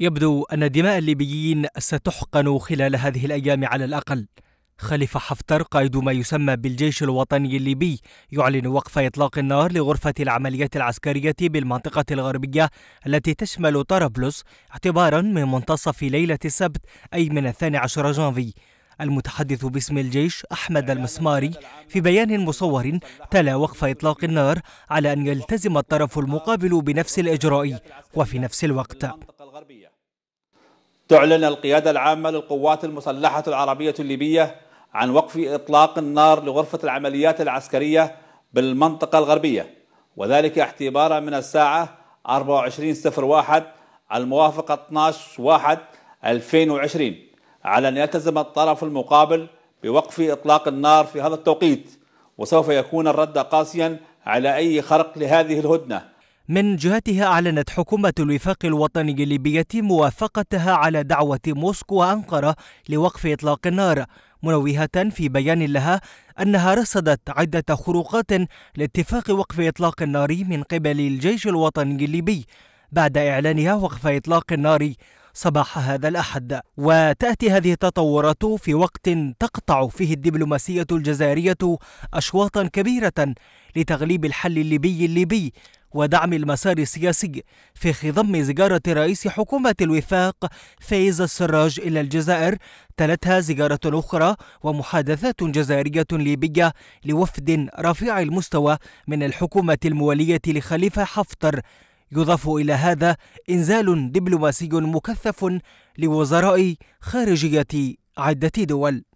يبدو أن دماء الليبيين ستحقن خلال هذه الأيام على الأقل خليفة حفتر قائد ما يسمى بالجيش الوطني الليبي يعلن وقف إطلاق النار لغرفة العمليات العسكرية بالمنطقة الغربية التي تشمل طرابلس اعتبارا من منتصف ليلة السبت أي من 12 جانفي المتحدث باسم الجيش أحمد المسماري في بيان مصور تلا وقف إطلاق النار على أن يلتزم الطرف المقابل بنفس الإجراء وفي نفس الوقت الغربية تعلن القيادة العامة للقوات المسلحة العربية الليبية عن وقف إطلاق النار لغرفة العمليات العسكرية بالمنطقة الغربية وذلك اعتبارا من الساعة 24:01 الموافقة 12/1/2020 على أن يلتزم الطرف المقابل بوقف إطلاق النار في هذا التوقيت وسوف يكون الرد قاسيا على أي خرق لهذه الهدنة من جهتها أعلنت حكومة الوفاق الوطني الليبية موافقتها على دعوة موسكو وأنقرة لوقف إطلاق النار منوهة في بيان لها أنها رصدت عدة خروقات لاتفاق وقف إطلاق النار من قبل الجيش الوطني الليبي بعد إعلانها وقف إطلاق النار صباح هذا الأحد وتأتي هذه التطورات في وقت تقطع فيه الدبلوماسية الجزائرية أشواطا كبيرة لتغليب الحل الليبي الليبي ودعم المسار السياسي في خضم زيارة رئيس حكومة الوفاق فايز السراج إلى الجزائر تلتها زيارة أخرى ومحادثات جزائرية ليبية لوفد رفيع المستوى من الحكومة الموالية لخليفة حفتر يضاف إلى هذا إنزال دبلوماسي مكثف لوزراء خارجية عدة دول